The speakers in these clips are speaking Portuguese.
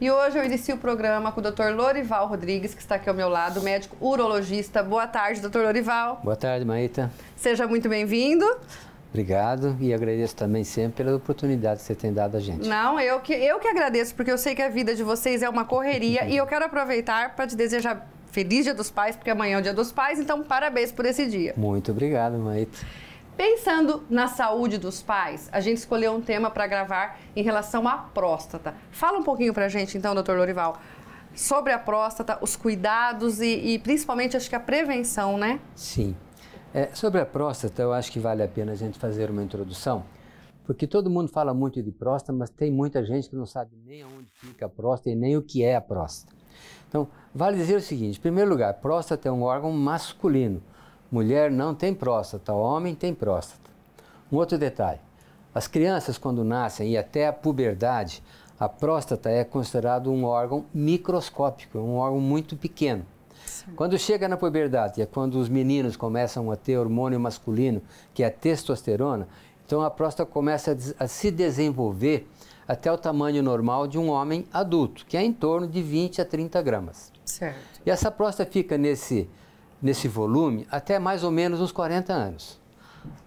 E hoje eu inicio o programa com o Dr. Lorival Rodrigues, que está aqui ao meu lado, médico urologista. Boa tarde, Dr. Lorival. Boa tarde, Maíta. Seja muito bem-vindo. Obrigado e agradeço também sempre pela oportunidade que você tem dado a gente. Não, eu que, eu que agradeço, porque eu sei que a vida de vocês é uma correria e eu quero aproveitar para te desejar feliz Dia dos Pais, porque amanhã é o Dia dos Pais, então parabéns por esse dia. Muito obrigado, Maíta. Pensando na saúde dos pais, a gente escolheu um tema para gravar em relação à próstata. Fala um pouquinho para a gente, então, doutor Lorival, sobre a próstata, os cuidados e, e principalmente, acho que a prevenção, né? Sim. É, sobre a próstata, eu acho que vale a pena a gente fazer uma introdução, porque todo mundo fala muito de próstata, mas tem muita gente que não sabe nem onde fica a próstata e nem o que é a próstata. Então, vale dizer o seguinte: em primeiro lugar, próstata é um órgão masculino Mulher não tem próstata, homem tem próstata. Um outro detalhe: as crianças, quando nascem e até a puberdade, a próstata é considerado um órgão microscópico, é um órgão muito pequeno. Sim. Quando chega na puberdade, é quando os meninos começam a ter hormônio masculino, que é a testosterona, então a próstata começa a, a se desenvolver até o tamanho normal de um homem adulto, que é em torno de 20 a 30 gramas. Certo. E essa próstata fica nesse nesse volume até mais ou menos uns 40 anos.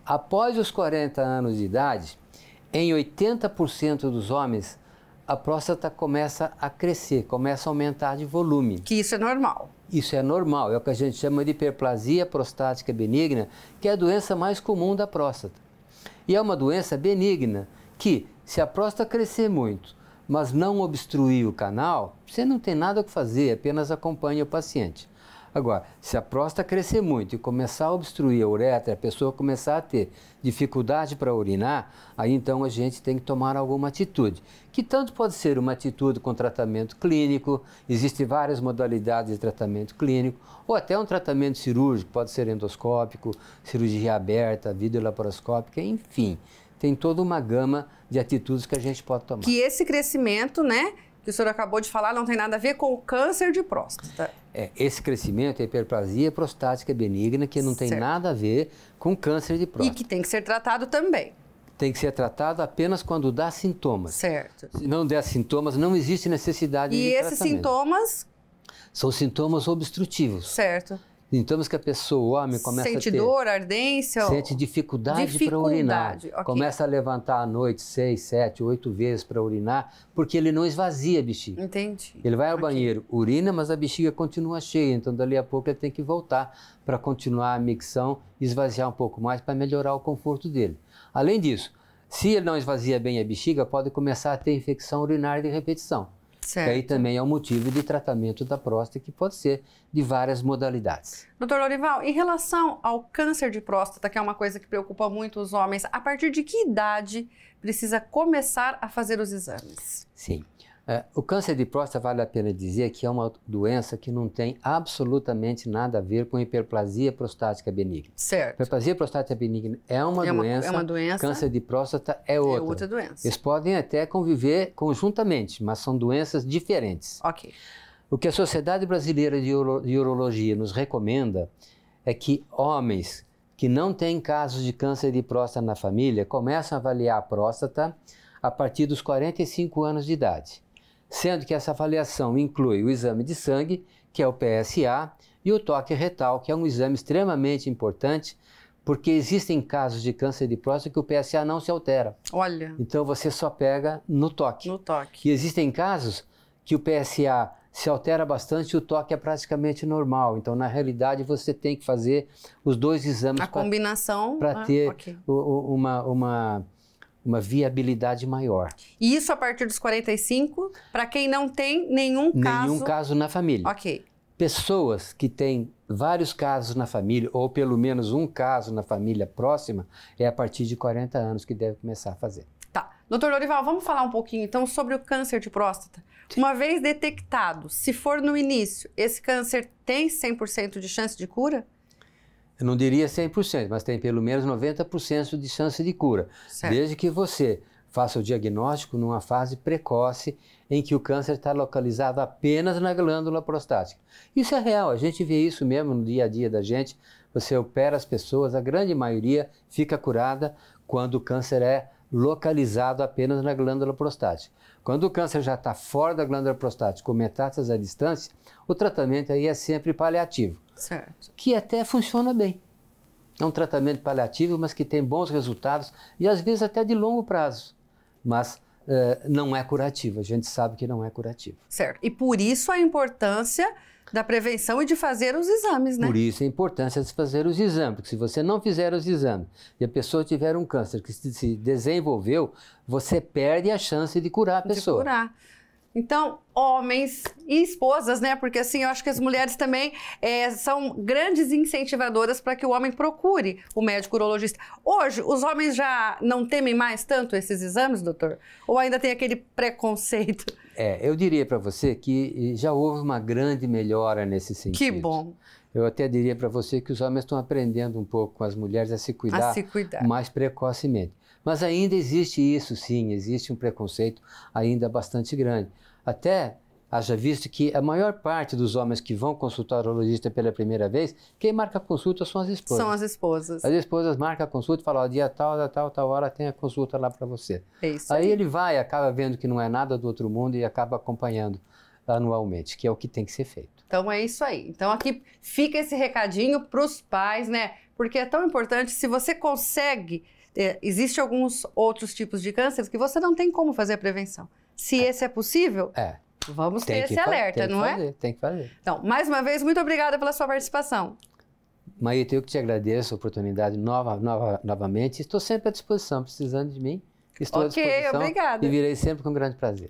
Após os 40 anos de idade, em 80% dos homens, a próstata começa a crescer, começa a aumentar de volume. Que isso é normal. Isso é normal, é o que a gente chama de hiperplasia prostática benigna, que é a doença mais comum da próstata. E é uma doença benigna que, se a próstata crescer muito, mas não obstruir o canal, você não tem nada o que fazer, apenas acompanha o paciente. Agora, se a próstata crescer muito e começar a obstruir a uretra, a pessoa começar a ter dificuldade para urinar, aí então a gente tem que tomar alguma atitude, que tanto pode ser uma atitude com tratamento clínico, existem várias modalidades de tratamento clínico, ou até um tratamento cirúrgico, pode ser endoscópico, cirurgia aberta, videolaparoscópica, enfim, tem toda uma gama de atitudes que a gente pode tomar. Que esse crescimento, né, que o senhor acabou de falar, não tem nada a ver com o câncer de próstata. É, esse crescimento é hiperplasia prostática benigna que não tem certo. nada a ver com câncer de próstata. E que tem que ser tratado também. Tem que ser tratado apenas quando dá sintomas. Certo. Se não der sintomas, não existe necessidade e de tratamento. E esses sintomas? São sintomas obstrutivos. Certo. Sintomas que a pessoa, o homem, começa sente a ter... Sente dor, ardência? Sente dificuldade, dificuldade para urinar. Okay. Começa a levantar à noite seis, sete, oito vezes para urinar, porque ele não esvazia a bexiga. Entendi. Ele vai ao okay. banheiro, urina, mas a bexiga continua cheia. Então, dali a pouco, ele tem que voltar para continuar a micção, esvaziar um pouco mais para melhorar o conforto dele. Além disso, se ele não esvazia bem a bexiga, pode começar a ter infecção urinária de repetição. Certo. Que aí também é um motivo de tratamento da próstata que pode ser de várias modalidades. Doutor Lorival, em relação ao câncer de próstata, que é uma coisa que preocupa muito os homens, a partir de que idade precisa começar a fazer os exames? Sim. É, o câncer de próstata vale a pena dizer que é uma doença que não tem absolutamente nada a ver com hiperplasia prostática benigna. Certo. Hiperplasia prostática benigna é uma, é uma é doença. É uma doença. Câncer de próstata é, é outra. É outra doença. Eles podem até conviver conjuntamente, mas são doenças diferentes. Ok. O que a Sociedade Brasileira de, Uro de Urologia nos recomenda é que homens que não têm casos de câncer de próstata na família começam a avaliar a próstata a partir dos 45 anos de idade sendo que essa avaliação inclui o exame de sangue, que é o PSA, e o toque retal, que é um exame extremamente importante, porque existem casos de câncer de próstata que o PSA não se altera. Olha. Então você só pega no toque. No toque. E existem casos que o PSA se altera bastante e o toque é praticamente normal. Então, na realidade, você tem que fazer os dois exames. A pra, combinação. Para né? ter uma, uma uma viabilidade maior. E isso a partir dos 45, para quem não tem nenhum, caso... Nenhum caso na família. Ok. Pessoas que têm vários casos na família, ou pelo menos um caso na família próxima, é a partir de 40 anos que deve começar a fazer. Tá. Doutor Lorival, vamos falar um pouquinho então sobre o câncer de próstata. Uma vez detectado, se for no início, esse câncer tem 100% de chance de cura? eu não diria 100%, mas tem pelo menos 90% de chance de cura, certo. desde que você faça o diagnóstico numa fase precoce em que o câncer está localizado apenas na glândula prostática. Isso é real, a gente vê isso mesmo no dia a dia da gente. Você opera as pessoas, a grande maioria fica curada quando o câncer é localizado apenas na glândula prostática. Quando o câncer já está fora da glândula prostática, com metástases à distância, o tratamento aí é sempre paliativo. Certo. que até funciona bem. É um tratamento paliativo, mas que tem bons resultados e às vezes até de longo prazo. Mas eh, não é curativo, a gente sabe que não é curativo. Certo. E por isso a importância da prevenção e de fazer os exames, né? Por isso a importância de fazer os exames, porque se você não fizer os exames e a pessoa tiver um câncer que se desenvolveu, você perde a chance de curar a pessoa. De curar. Então, homens e esposas, né? Porque assim, eu acho que as mulheres também é, são grandes incentivadoras para que o homem procure o médico urologista. Hoje, os homens já não temem mais tanto esses exames, doutor? Ou ainda tem aquele preconceito? É, eu diria para você que já houve uma grande melhora nesse sentido. Que bom. Eu até diria para você que os homens estão aprendendo um pouco com as mulheres a se cuidar, a se cuidar. mais precocemente. Mas ainda existe isso, sim, existe um preconceito ainda bastante grande. Até haja visto que a maior parte dos homens que vão consultar o urologista pela primeira vez, quem marca a consulta são as esposas. São as esposas. As esposas marcam a consulta e falam, ó, dia tal, da tal, tal hora tem a consulta lá para você. É isso aí, aí ele vai, acaba vendo que não é nada do outro mundo e acaba acompanhando anualmente, que é o que tem que ser feito. Então é isso aí. Então aqui fica esse recadinho para os pais, né? Porque é tão importante. Se você consegue, é, existe alguns outros tipos de cânceres que você não tem como fazer a prevenção. Se é. esse é possível, é. vamos tem ter esse alerta, não é? fazer, é? Tem que fazer. Então, mais uma vez, muito obrigada pela sua participação. Maíta, eu que te agradeço a oportunidade nova, nova, novamente. Estou sempre à disposição, precisando de mim. Estou okay, à disposição. Ok, obrigada. E virei sempre com grande prazer.